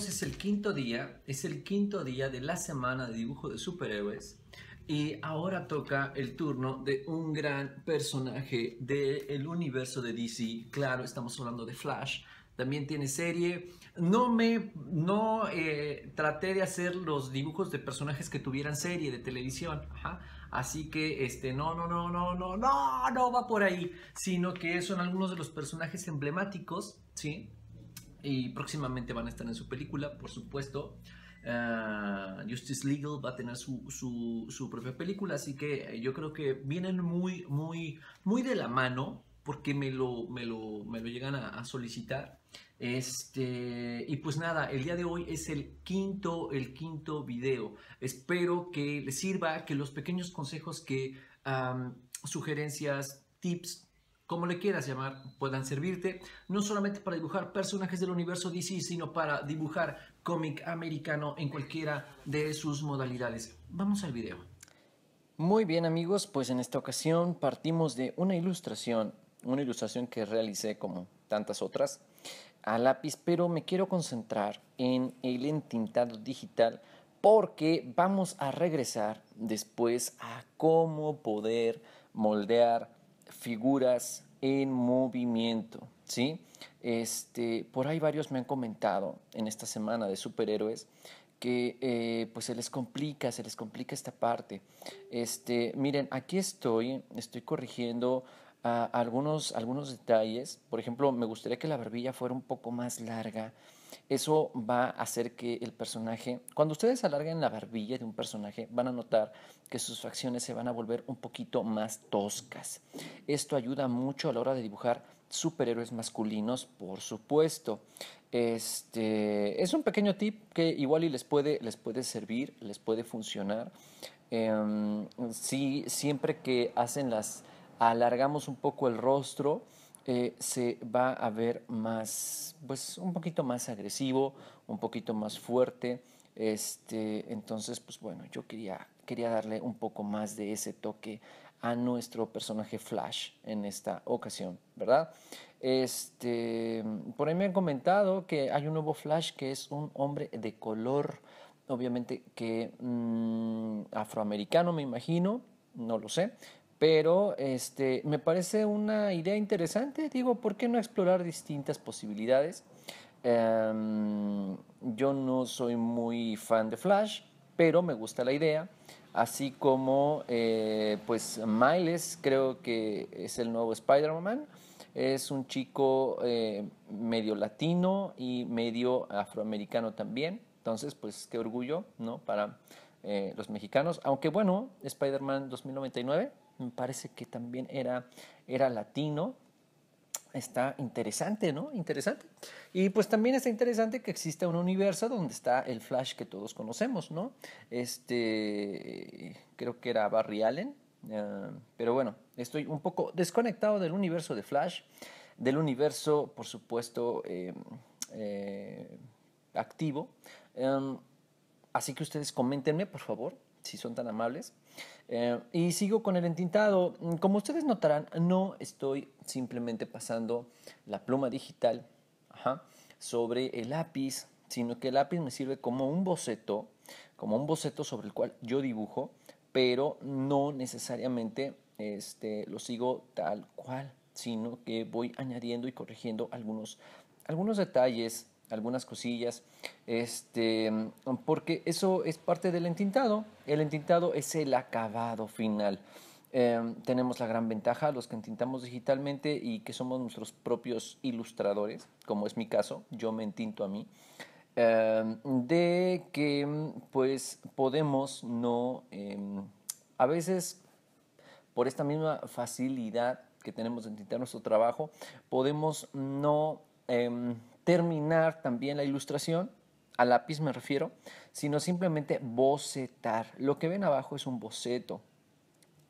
es el quinto día, es el quinto día de la semana de dibujo de superhéroes y ahora toca el turno de un gran personaje del universo de DC. Claro, estamos hablando de Flash, también tiene serie. No me, no eh, traté de hacer los dibujos de personajes que tuvieran serie de televisión. Así que, este, no, no, no, no, no, no, no va por ahí, sino que son algunos de los personajes emblemáticos, ¿sí? y próximamente van a estar en su película, por supuesto. Ah, Justice Legal va a tener su, propia película, así que yo creo que vienen muy, muy, muy de la mano porque me lo, me lo, me lo llegan a, solicitar. Este, y pues nada, el día de hoy es el quinto, el quinto video. Espero que les sirva, que los pequeños consejos que, sugerencias, tips, como le quieras llamar, puedan servirte, no solamente para dibujar personajes del universo DC, sino para dibujar cómic americano en cualquiera de sus modalidades. Vamos al video. Muy bien amigos, pues en esta ocasión partimos de una ilustración, una ilustración que realicé como tantas otras a lápiz, pero me quiero concentrar en el entintado digital porque vamos a regresar después a cómo poder moldear figuras en movimiento, ¿sí? Este, por ahí varios me han comentado en esta semana de superhéroes que eh, pues se les complica, se les complica esta parte. Este, miren, aquí estoy, estoy corrigiendo algunos, algunos detalles. Por ejemplo, me gustaría que la barbilla fuera un poco más larga eso va a hacer que el personaje, cuando ustedes alarguen la barbilla de un personaje, van a notar que sus facciones se van a volver un poquito más toscas. Esto ayuda mucho a la hora de dibujar superhéroes masculinos, por supuesto. Este, es un pequeño tip que igual y les puede, les puede servir, les puede funcionar. Em, si, siempre que hacen las alargamos un poco el rostro, eh, se va a ver más, pues un poquito más agresivo, un poquito más fuerte. Este, entonces, pues bueno, yo quería, quería darle un poco más de ese toque a nuestro personaje Flash en esta ocasión, ¿verdad? Este, por ahí me han comentado que hay un nuevo Flash que es un hombre de color, obviamente que mm, afroamericano, me imagino, no lo sé, pero este, me parece una idea interesante, digo, ¿por qué no explorar distintas posibilidades? Em, yo no soy muy fan de Flash, pero me gusta la idea, así como eh, pues Miles creo que es el nuevo Spider-Man. Es un chico eh, medio latino y medio afroamericano también. Entonces, pues qué orgullo, ¿no? Para eh, los mexicanos. Aunque bueno, Spider-Man 2099 me parece que también era, era latino. Está interesante, ¿no? Interesante. Y pues también está interesante que exista un universo donde está el Flash que todos conocemos, ¿no? Este, creo que era Barry Allen, eh, pero bueno, estoy un poco desconectado del universo de Flash, del universo, por supuesto, em, eh, activo. Em, así que ustedes coméntenme, por favor, si son tan amables. Eh, y sigo con el entintado. Como ustedes notarán, no estoy simplemente pasando la pluma digital sobre el lápiz, sino que el lápiz me sirve como un boceto, como un boceto sobre el cual yo dibujo, pero no necesariamente este, lo sigo tal cual, sino que voy añadiendo y corrigiendo algunos, algunos detalles algunas cosillas, este, porque eso es parte del entintado. El entintado es el acabado final. Em, tenemos la gran ventaja, los que entintamos digitalmente y que somos nuestros propios ilustradores, como es mi caso, yo me entinto a mí, em, de que pues podemos no, em, a veces por esta misma facilidad que tenemos de entintar nuestro trabajo, podemos no terminar también la ilustración, a lápiz me refiero, sino simplemente bocetar. Lo que ven abajo es un boceto.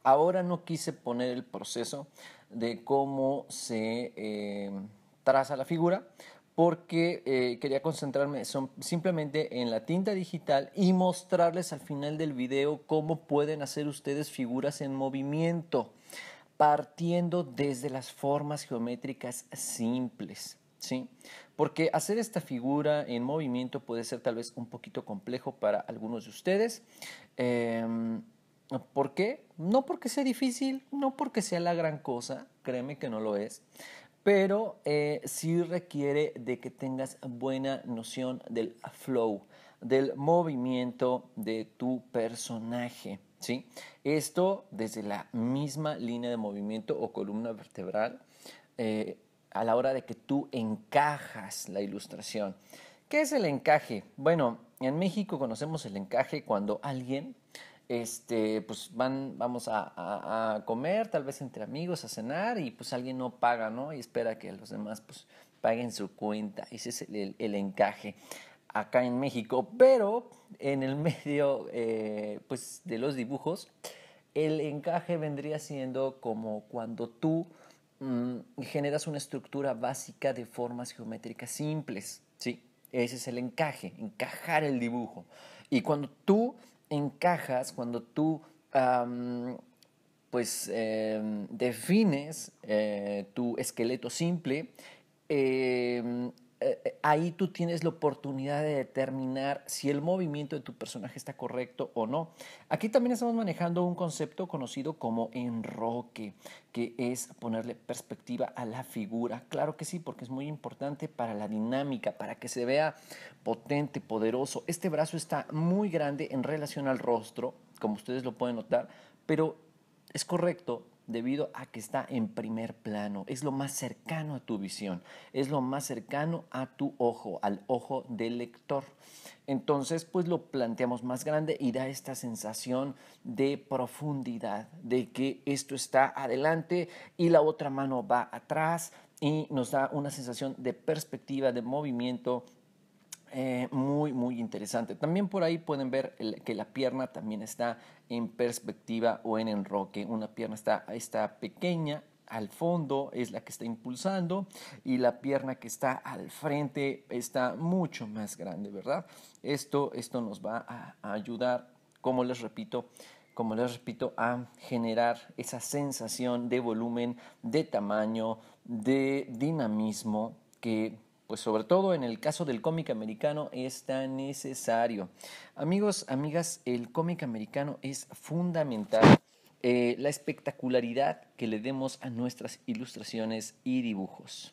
Ahora no quise poner el proceso de cómo se eh, traza la figura, porque eh, quería concentrarme simplemente en la tinta digital y mostrarles al final del video cómo pueden hacer ustedes figuras en movimiento, partiendo desde las formas geométricas simples. ¿sí? porque hacer esta figura en movimiento puede ser tal vez un poquito complejo para algunos de ustedes. Em, ¿Por qué? No porque sea difícil, no porque sea la gran cosa, créeme que no lo es, pero eh, sí requiere de que tengas buena noción del flow, del movimiento de tu personaje. ¿sí? Esto desde la misma línea de movimiento o columna vertebral. Eh, a la hora de que tú encajas la ilustración. ¿Qué es el encaje? Bueno, en México conocemos el encaje cuando alguien, este, pues van, vamos a, comer, tal vez entre amigos, a cenar, y pues alguien no paga, ¿no? Y espera que los demás pues paguen su cuenta. Ese es el, encaje acá en México, pero en el medio eh, pues, de los dibujos, el encaje vendría siendo como cuando tú Mm, generas una estructura básica de formas geométricas simples, ¿sí? Ese es el encaje, encajar el dibujo. Y cuando tú encajas, cuando tú pues em, defines eh, tu esqueleto simple, em, eh, eh, ahí tú tienes la oportunidad de determinar si el movimiento de tu personaje está correcto o no. Aquí también estamos manejando un concepto conocido como enroque, que es ponerle perspectiva a la figura. Claro que sí, porque es muy importante para la dinámica, para que se vea potente, poderoso. Este brazo está muy grande en relación al rostro, como ustedes lo pueden notar, pero es correcto debido a que está en primer plano, es lo más cercano a tu visión, es lo más cercano a tu ojo, al ojo del lector. Entonces, pues lo planteamos más grande y da esta sensación de profundidad, de que esto está adelante y la otra mano va atrás y nos da una sensación de perspectiva, de movimiento, eh, muy, muy interesante. También por ahí pueden ver que la pierna también está en perspectiva o en enroque. Una pierna está, está pequeña al fondo es la que está impulsando y la pierna que está al frente está mucho más grande, ¿verdad? Esto, esto nos va a, a ayudar, como les repito, como les repito, a generar esa sensación de volumen, de tamaño, de dinamismo que pues sobre todo en el caso del cómic americano es tan necesario. Amigos, amigas, el cómic americano es fundamental. Eh, la espectacularidad que le demos a nuestras ilustraciones y dibujos.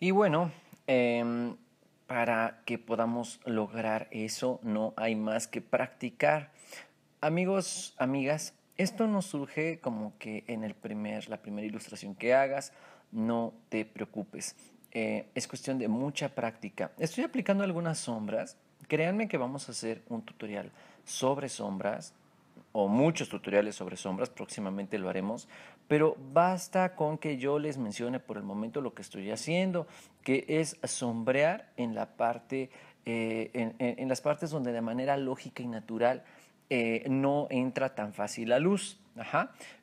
Y bueno, em, para que podamos lograr eso no hay más que practicar. Amigos, amigas, esto no surge como que en el primer, la primera ilustración que hagas, no te preocupes. Eh, es cuestión de mucha práctica. Estoy aplicando algunas sombras. Créanme que vamos a hacer un tutorial sobre sombras o muchos tutoriales sobre sombras, próximamente lo haremos, pero basta con que yo les mencione por el momento lo que estoy haciendo, que es sombrear en la eh, en las partes donde de manera lógica y natural eh, no entra tan fácil la luz.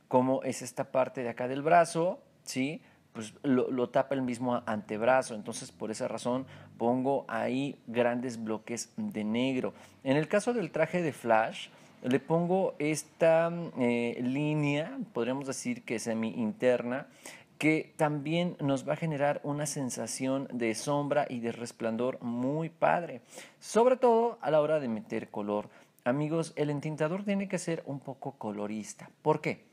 Como es esta parte de acá del brazo, ¿sí? Pues lo, tapa el mismo antebrazo. Entonces, por esa razón, pongo ahí grandes bloques de negro. En el caso del traje de Flash, le pongo esta mm, eh, línea, podríamos decir que semi interna, que también nos va a generar una sensación de sombra y de resplandor muy padre, sobre todo a la hora de meter color Amigos, el entintador tiene que ser un poco colorista. ¿Por qué?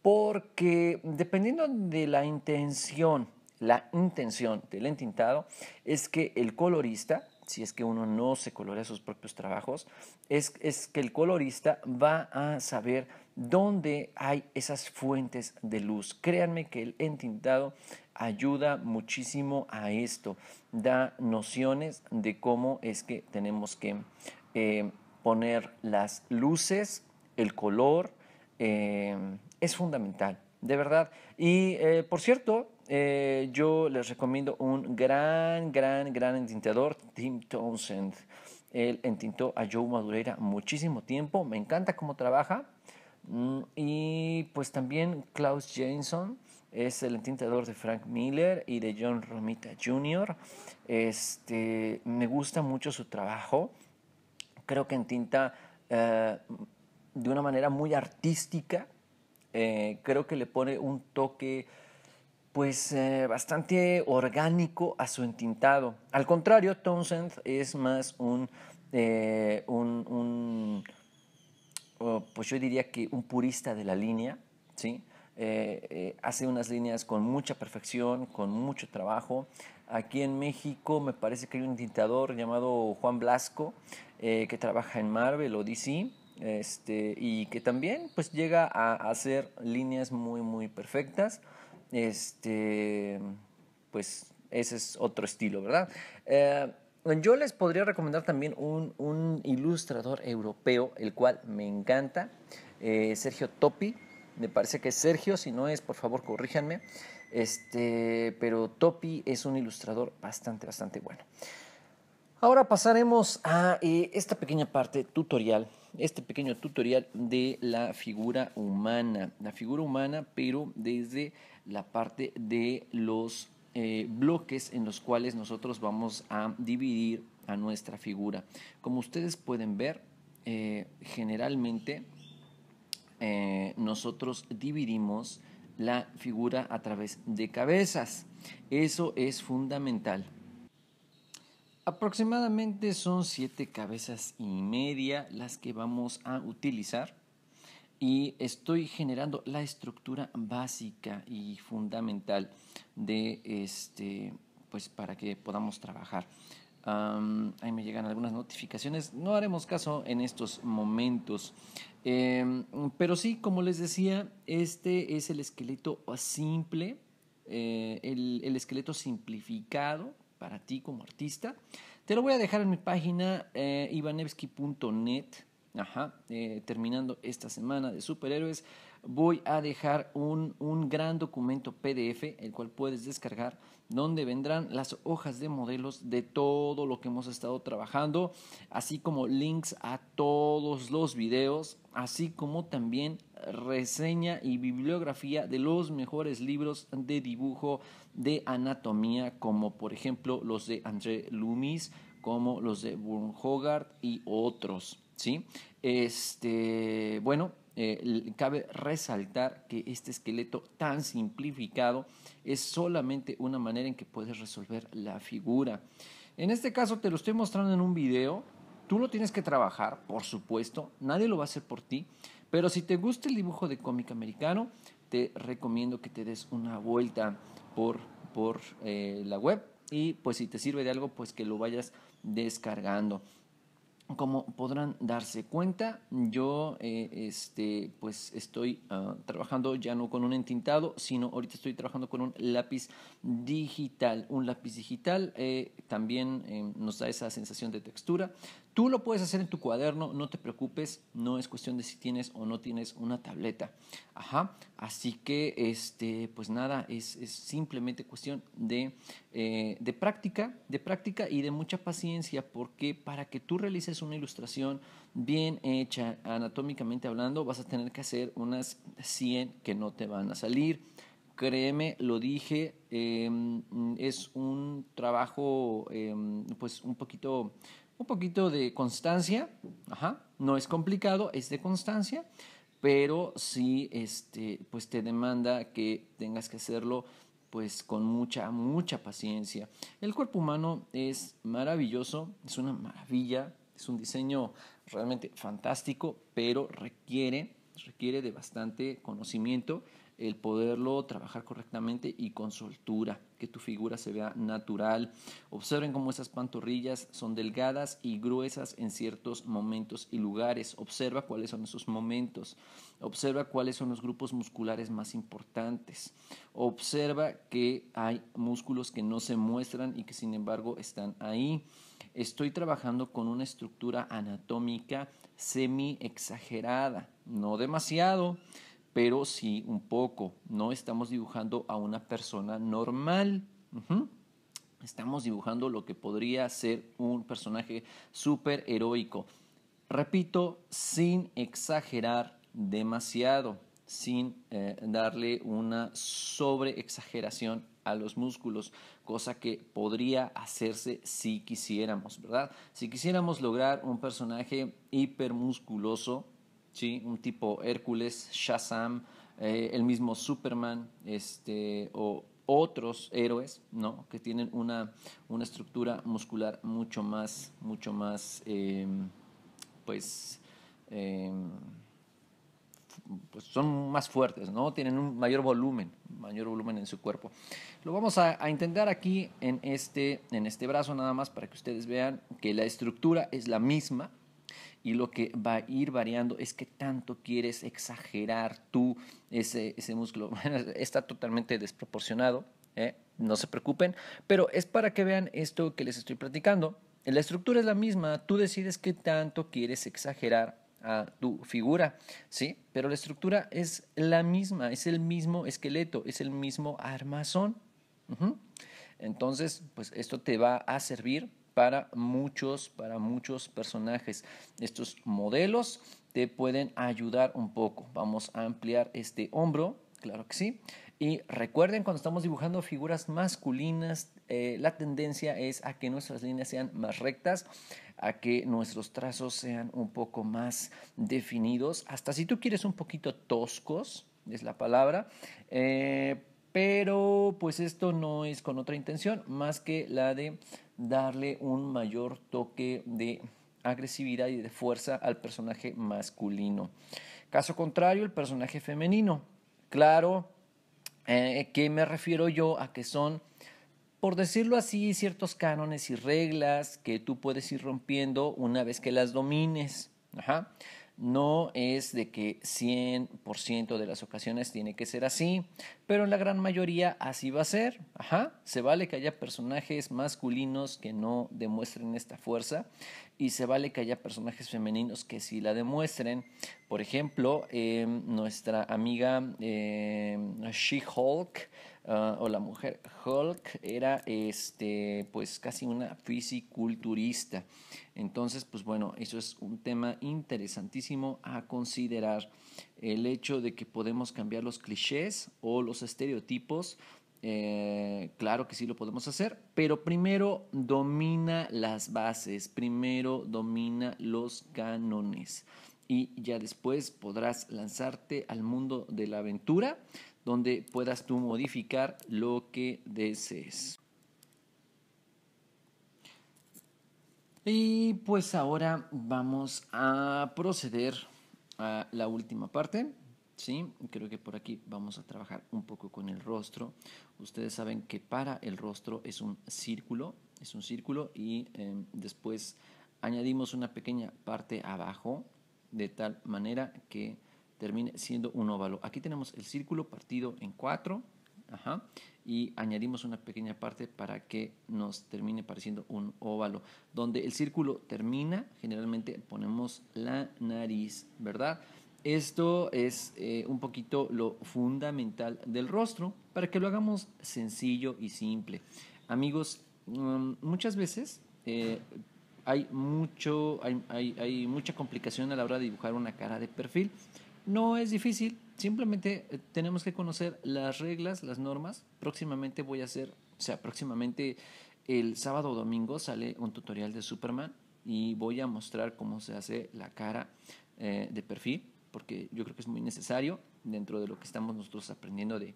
Porque dependiendo de la intención, la intención del entintado es que el colorista, si es que uno no se colorea sus propios trabajos, es, que el colorista va a saber dónde hay esas fuentes de luz. Créanme que el entintado ayuda muchísimo a esto, da nociones de cómo es que tenemos que... Eh, poner las luces, el color, eh, es fundamental, de verdad. Y eh, por cierto, eh, yo les recomiendo un gran, gran, gran entintador, Tim Townsend. Él entintó a Joe Madureira muchísimo tiempo, me encanta cómo trabaja. Mm, y pues también Klaus Jensen es el entintador de Frank Miller y de John Romita Jr. Este, me gusta mucho su trabajo creo que en tinta eh, de una manera muy artística. Eh, creo que le pone un toque pues eh, bastante orgánico a su entintado. Al contrario, Townsend es más un, un, pues yo diría que un purista de la línea, hace unas líneas con mucha perfección, con mucho trabajo. Aquí en México me parece que hay un tintador llamado Juan Blasco eh, que trabaja en Marvel o DC. Este, y que también pues llega a hacer líneas muy muy perfectas este pues ese es otro estilo verdad eh, yo les podría recomendar también un, ilustrador europeo, el cual me encanta, eh, Sergio Topi. Me parece que es Sergio, si no es, por favor, corríjanme. Este, pero Topi es un ilustrador bastante, bastante bueno. Ahora pasaremos a eh, esta pequeña parte tutorial, este pequeño tutorial de la figura humana, la figura humana pero desde la parte de los eh, bloques en los cuales nosotros vamos a dividir a nuestra figura. Como ustedes pueden ver, eh, generalmente nosotros dividimos la figura a través de cabezas. Eso es fundamental. Aproximadamente son siete cabezas y media las que vamos a utilizar y estoy generando la estructura básica y fundamental de este, pues para que podamos trabajar. ahí me llegan algunas notificaciones. No haremos caso en estos momentos. Em, pero sí, como les decía, este es el esqueleto simple, eh, el, el esqueleto simplificado para ti como artista. Te lo voy a dejar en mi página eh, ivanevsky.net, eh, terminando esta semana de superhéroes voy a dejar un, gran documento PDF, el cual puedes descargar, donde vendrán las hojas de modelos de todo lo que hemos estado trabajando, así como links a todos los videos, así como también reseña y bibliografía de los mejores libros de dibujo de anatomía, como por ejemplo los de André Loomis, como los de Burn Hogarth y otros. ¿sí? Este, bueno, eh, cabe resaltar que este esqueleto tan simplificado es solamente una manera en que puedes resolver la figura. En este caso te lo estoy mostrando en un video, tú lo tienes que trabajar, por supuesto, nadie lo va a hacer por ti, pero si te gusta el dibujo de cómic americano, te recomiendo que te des una vuelta por, eh, la web y pues si te sirve de algo, pues que lo vayas descargando como podrán darse cuenta, yo eh, este, pues estoy ah, trabajando ya no con un entintado, sino ahorita estoy trabajando con un lápiz digital. Un lápiz digital eh, también em, nos da esa sensación de textura, Tú lo puedes hacer en tu cuaderno, no te preocupes, no es cuestión de si tienes o no tienes una tableta. Ajá, así que, este, pues nada, es, simplemente cuestión eh, de, práctica, de práctica y de mucha paciencia, porque para que tú realices una ilustración bien hecha, anatómicamente hablando, vas a tener que hacer unas 100 que no te van a salir créeme, lo dije, em, es un trabajo em, pues un poquito un poquito de constancia, no es complicado, es de constancia, pero sí, este, pues te demanda que tengas que hacerlo pues con mucha, mucha paciencia. El cuerpo humano es maravilloso, es una maravilla, es un diseño realmente fantástico, pero requiere, requiere de bastante conocimiento el poderlo trabajar correctamente y con soltura que tu figura se vea natural. Observen cómo esas pantorrillas son delgadas y gruesas en ciertos momentos y lugares. Observa cuáles son esos momentos. Observa cuáles son los grupos musculares más importantes. Observa que hay músculos que no se muestran y que sin embargo están ahí. Estoy trabajando con una estructura anatómica semi exagerada, no demasiado, pero sí un poco. No estamos dibujando a una persona normal. Estamos dibujando lo que podría ser un personaje súper heroico. Repito, sin exagerar demasiado, sin eh, darle una sobreexageración a los músculos, cosa que podría hacerse si quisiéramos, ¿verdad? Si quisiéramos lograr un personaje hipermusculoso, un tipo Hércules, Shazam, eh, el mismo Superman este, o otros héroes ¿no? que tienen una, estructura muscular mucho más, mucho más em, pues, em, pues, son más fuertes, ¿no? Tienen un mayor volumen, mayor volumen en su cuerpo. Lo vamos a, intentar aquí en este, en este brazo nada más para que ustedes vean que la estructura es la misma, y lo que va a ir variando es que tanto quieres exagerar tú ese, músculo. está totalmente desproporcionado, ¿eh? no se preocupen, pero es para que vean esto que les estoy platicando. La estructura es la misma, tú decides qué tanto quieres exagerar a tu figura, ¿sí? Pero la estructura es la misma, es el mismo esqueleto, es el mismo armazón. Entonces, pues esto te va a servir para muchos, para muchos personajes. Estos modelos te pueden ayudar un poco. Vamos a ampliar este hombro, claro que sí. Y recuerden, cuando estamos dibujando figuras masculinas, eh, la tendencia es a que nuestras líneas sean más rectas, a que nuestros trazos sean un poco más definidos, hasta si tú quieres un poquito toscos, es la palabra. Eh, pero pues esto no es con otra intención más que la de darle un mayor toque de agresividad y de fuerza al personaje masculino. Caso contrario, el personaje femenino. Claro, eh, ¿qué me refiero yo a que son, por decirlo así, ciertos cánones y reglas que tú puedes ir rompiendo una vez que las domines? Ajá. No es de que 100% de las ocasiones tiene que ser así, pero en la gran mayoría así va a ser. Ajá, se vale que haya personajes masculinos que no demuestren esta fuerza y se vale que haya personajes femeninos que sí la demuestren. Por ejemplo, em, nuestra amiga em, She-Hulk Ah, o la mujer Hulk era este, pues casi una fisiculturista. Entonces, pues bueno, eso es un tema interesantísimo a considerar. El hecho de que podemos cambiar los clichés o los estereotipos eh, claro que sí lo podemos hacer, pero primero domina las bases, primero domina los cánones y ya después podrás lanzarte al mundo de la aventura donde puedas tú modificar lo que desees. Y pues ahora vamos a proceder a la última parte. ¿sí? Creo que por aquí vamos a trabajar un poco con el rostro. Ustedes saben que para el rostro es un círculo, es un círculo y em, después añadimos una pequeña parte abajo de tal manera que termine siendo un óvalo. Aquí tenemos el círculo partido en cuatro y añadimos una pequeña parte para que nos termine pareciendo un óvalo. Donde el círculo termina, generalmente ponemos la nariz, ¿verdad? Esto es eh, un poquito lo fundamental del rostro para que lo hagamos sencillo y simple. Amigos, mm, muchas veces eh, hay, mucho, hay, hay, hay mucha complicación a la hora de dibujar una cara de perfil. No es difícil, simplemente eh, tenemos que conocer las reglas, las normas. Próximamente voy a hacer, o sea, próximamente el sábado o domingo sale un tutorial de Superman y voy a mostrar cómo se hace la cara eh, de perfil, porque yo creo que es muy necesario dentro de lo que estamos nosotros aprendiendo de,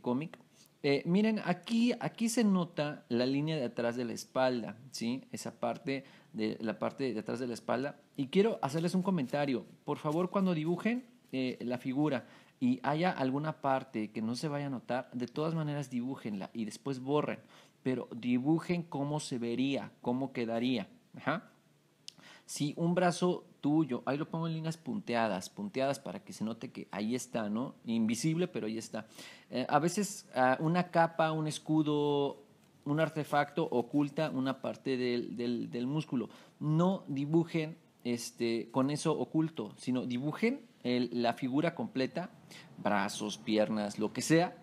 cómic. Eh, miren, aquí, aquí se nota la línea de atrás de la espalda, ¿sí? Esa parte de la parte de atrás de la espalda. Y quiero hacerles un comentario. Por favor, cuando dibujen, este, la figura y haya alguna parte que no se vaya a notar, de todas maneras dibújenla y después borren, pero dibujen cómo se vería, cómo quedaría. Si un brazo tuyo, ahí lo pongo en líneas punteadas, punteadas para que se note que ahí está, ¿no? Invisible, pero ahí está. Eh, a veces ah, una capa, un escudo, un artefacto oculta una parte del, del músculo. No dibujen este, con eso oculto, sino dibujen la figura completa, brazos, piernas, lo que sea.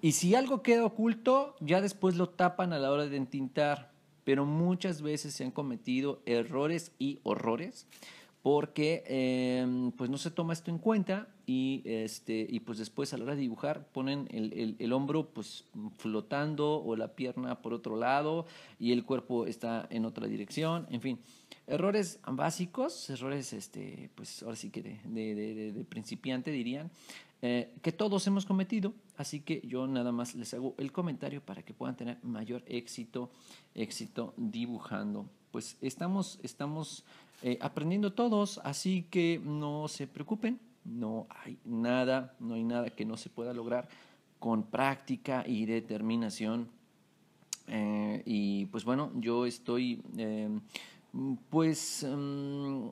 Y si algo queda oculto, ya después lo tapan a la hora de entintar. Pero muchas veces se han cometido errores y horrores porque em, pues no se toma esto en cuenta y, este, y pues después a la hora de dibujar ponen el, el, hombro pues flotando o la pierna por otro lado y el cuerpo está en otra dirección, en fin. Errores básicos, errores, este, pues ahora sí que de, principiante dirían, eh, que todos hemos cometido, así que yo nada más les hago el comentario para que puedan tener mayor éxito, éxito dibujando. Pues estamos, estamos eh, aprendiendo todos, así que no se preocupen, no hay nada, no hay nada que no se pueda lograr con práctica y determinación. Eh, y pues bueno, yo estoy eh, pues mm,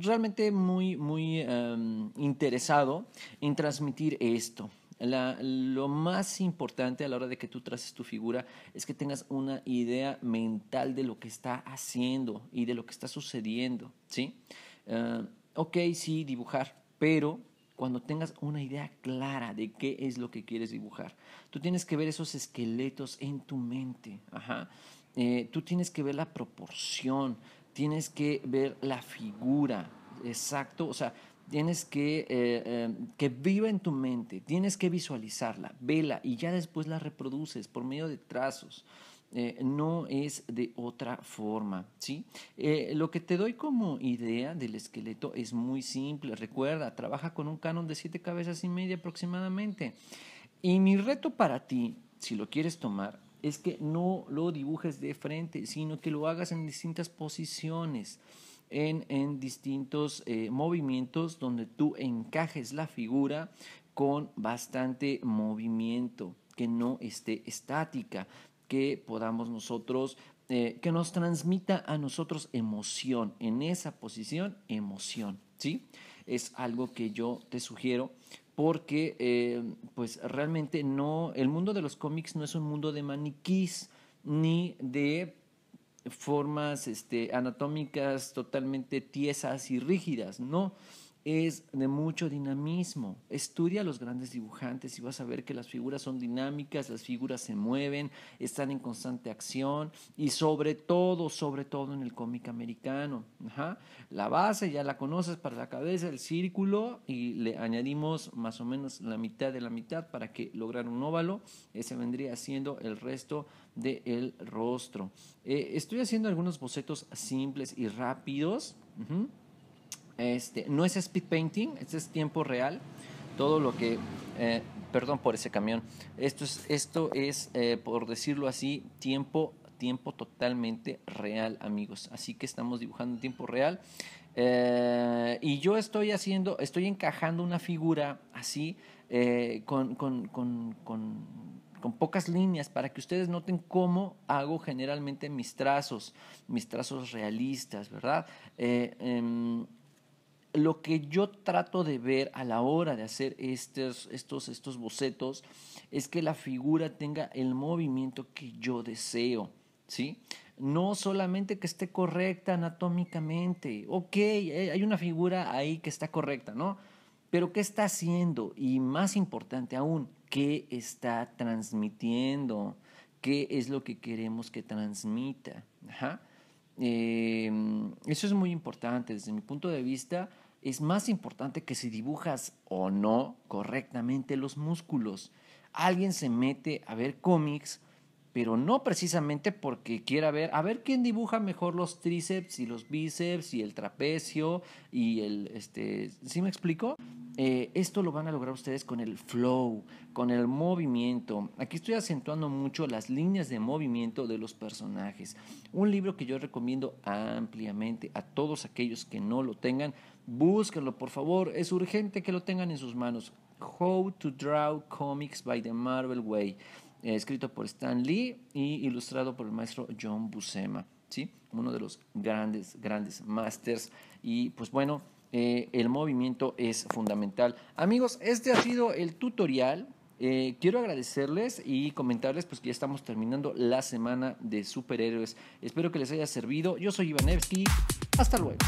realmente muy, muy em, interesado en transmitir esto, lo más importante a la hora de que tú traces tu figura es que tengas una idea mental de lo que está haciendo y de lo que está sucediendo, ¿sí? Ah, ok, sí, dibujar, pero cuando tengas una idea clara de qué es lo que quieres dibujar. Tú tienes que ver esos esqueletos en tu mente, eh, tú tienes que ver la proporción, tienes que ver la figura, exacto, o sea, tienes que, eh, eh, que viva en tu mente, tienes que visualizarla, vela y ya después la reproduces por medio de trazos. Eh, no es de otra forma, ¿sí? lo que te doy como idea del esqueleto es muy simple. Recuerda, trabaja con un canon de siete cabezas y media aproximadamente. Y mi reto para ti, si lo quieres tomar, es que no lo dibujes de frente, sino que lo hagas en distintas posiciones en, distintos eh, movimientos donde tú encajes la figura con bastante movimiento, que no esté estática, que podamos nosotros, eh, que nos transmita a nosotros emoción, en esa posición emoción, ¿sí? Es algo que yo te sugiero porque eh, pues realmente no, el mundo de los cómics no es un mundo de maniquís ni de formas este, anatómicas totalmente tiesas y rígidas, no, es de mucho dinamismo. Estudia a los grandes dibujantes y vas a ver que las figuras son dinámicas, las figuras se mueven, están en constante acción y sobre todo, sobre todo en el cómic americano. La base ya la conoces para la cabeza, el círculo y le añadimos más o menos la mitad de la mitad para que lograr un óvalo. Ese vendría siendo el resto del rostro. Eh, estoy haciendo algunos bocetos simples y rápidos. Este, no es speed painting, este es tiempo real. Todo lo que, eh, perdón por ese camión, esto es, esto es eh, por decirlo así, tiempo, tiempo totalmente real, amigos. Así que estamos dibujando en tiempo real. Eh, y yo estoy haciendo, estoy encajando una figura así con, con, con, con pocas líneas para que ustedes noten cómo hago generalmente mis trazos, mis trazos realistas, ¿verdad? Em, lo que yo trato de ver a la hora de hacer estos, estos, estos bocetos es que la figura tenga el movimiento que yo deseo, ¿sí? No solamente que esté correcta anatómicamente, ok, eh, hay una figura ahí que está correcta, ¿no? Pero ¿qué está haciendo? Y más importante aún, ¿qué está transmitiendo? ¿Qué es lo que queremos que transmita? Ajá. Em, eso es muy importante. Desde mi punto de vista, es más importante que si dibujas o no correctamente los músculos. Alguien se mete a ver cómics pero no precisamente porque quiera ver, a ver quién dibuja mejor los tríceps y los bíceps y el trapecio y el, este, ¿sí me explico? Eh, esto lo van a lograr ustedes con el flow, con el movimiento. Aquí estoy acentuando mucho las líneas de movimiento de los personajes. Un libro que yo recomiendo ampliamente a todos aquellos que no lo tengan, búsquenlo por favor, es urgente que lo tengan en sus manos. How to Draw Comics by the Marvel Way eh, escrito por Stan Lee y ilustrado por el maestro John Buscema, ¿sí? uno de los grandes, grandes masters. Y pues bueno, eh, el movimiento es fundamental. Amigos, este ha sido el tutorial. Eh, quiero agradecerles y comentarles pues, que ya estamos terminando la semana de superhéroes. Espero que les haya servido. Yo soy Ivan Hasta luego.